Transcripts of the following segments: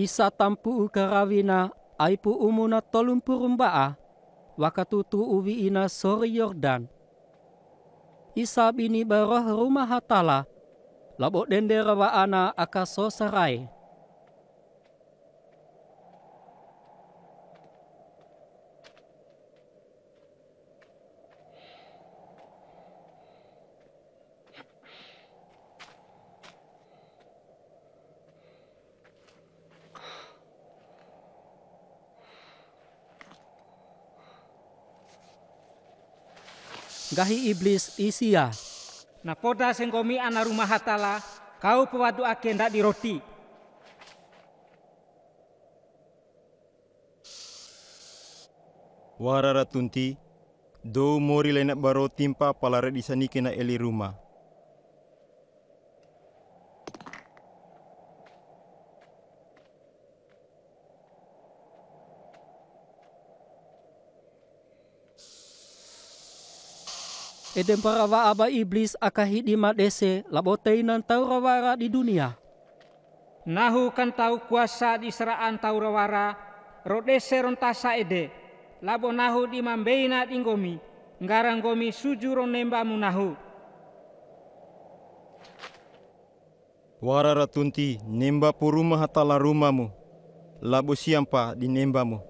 isa tampu ukarawina, aipu umuna tolum purumbaa wakatutu uwi ina sori Yordan. Isa bini baroh rumah hatala labo dendera ana akaso sarai. gahi iblis isia. Na poda sengkomi ana rumah hatala, kau pewadu ake ndak diroti. roti. Warara tunti, do mori lenak baro timpa palaret disani kena eli rumah. Eden parawa aba iblis madese labo laboteinan taurawara di dunia. Nahu kan tau kuasa di seraan taurawara rodese rontasa ede labo nahu di mambeina inggomi ngarang gomi sujuro nemba nahu. Warara tunti nemba puruma hatala rumamu labo siampa di nembamu.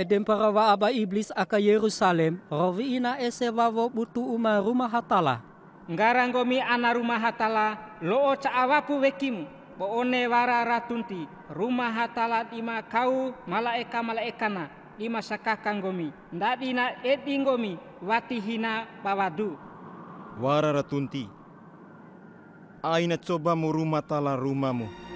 edempara wa aba iblis aka Yerusalem rovi ese wavo butu uma rumah hatala. Ngarangomi ana rumah hatala loo ca awapu wekimu poone wara ratunti rumah hatala ima kau malaeka malaekana ima sakakanggomi ndadina edingomi watihina bawadu. Wara ratunti aina coba mu rumah tala rumamu.